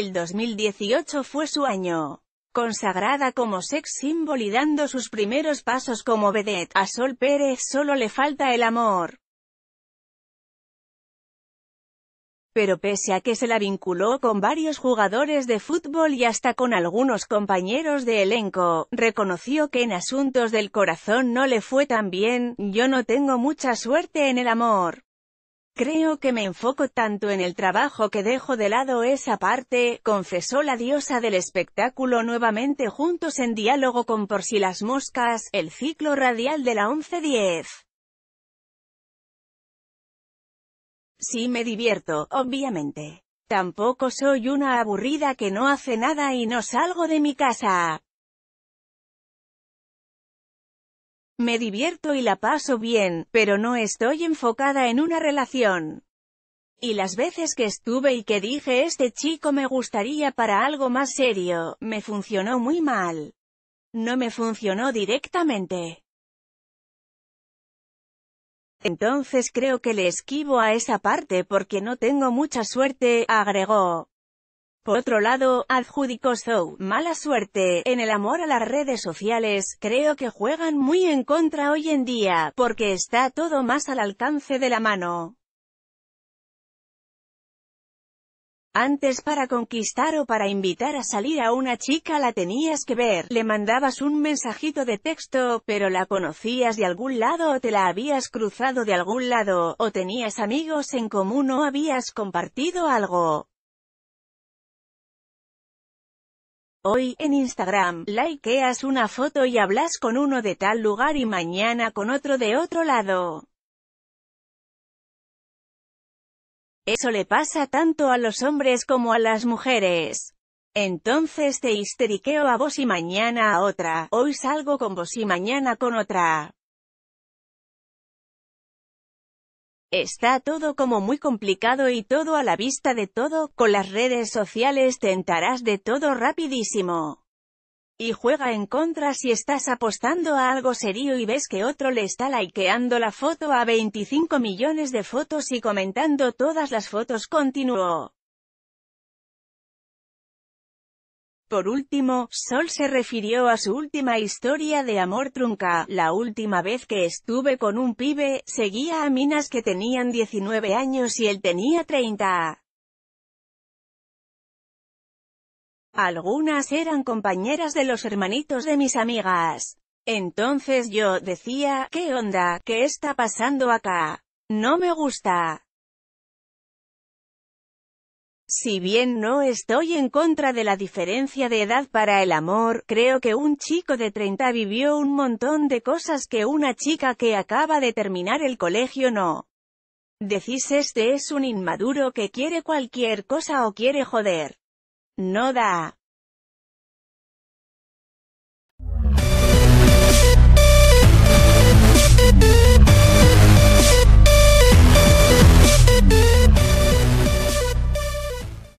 El 2018 fue su año. Consagrada como sex symbol y dando sus primeros pasos como vedette, a Sol Pérez solo le falta el amor. pero pese a que se la vinculó con varios jugadores de fútbol y hasta con algunos compañeros de elenco, reconoció que en asuntos del corazón no le fue tan bien, yo no tengo mucha suerte en el amor. Creo que me enfoco tanto en el trabajo que dejo de lado esa parte, confesó la diosa del espectáculo nuevamente juntos en diálogo con Por si las moscas, el ciclo radial de la 1110. Sí me divierto, obviamente. Tampoco soy una aburrida que no hace nada y no salgo de mi casa. Me divierto y la paso bien, pero no estoy enfocada en una relación. Y las veces que estuve y que dije este chico me gustaría para algo más serio, me funcionó muy mal. No me funcionó directamente. Entonces creo que le esquivo a esa parte porque no tengo mucha suerte, agregó. Por otro lado, adjudicó Zou, mala suerte en el amor a las redes sociales, creo que juegan muy en contra hoy en día, porque está todo más al alcance de la mano. Antes para conquistar o para invitar a salir a una chica la tenías que ver, le mandabas un mensajito de texto, pero la conocías de algún lado o te la habías cruzado de algún lado, o tenías amigos en común o habías compartido algo. Hoy, en Instagram, likeas una foto y hablas con uno de tal lugar y mañana con otro de otro lado. Eso le pasa tanto a los hombres como a las mujeres. Entonces te histeriqueo a vos y mañana a otra, hoy salgo con vos y mañana con otra. Está todo como muy complicado y todo a la vista de todo, con las redes sociales te enterarás de todo rapidísimo. Y juega en contra si estás apostando a algo serio y ves que otro le está likeando la foto a 25 millones de fotos y comentando todas las fotos continuó. Por último, Sol se refirió a su última historia de amor trunca, la última vez que estuve con un pibe, seguía a minas que tenían 19 años y él tenía 30. Algunas eran compañeras de los hermanitos de mis amigas. Entonces yo decía, ¿qué onda? ¿Qué está pasando acá? No me gusta. Si bien no estoy en contra de la diferencia de edad para el amor, creo que un chico de 30 vivió un montón de cosas que una chica que acaba de terminar el colegio no. Decís este es un inmaduro que quiere cualquier cosa o quiere joder. No da.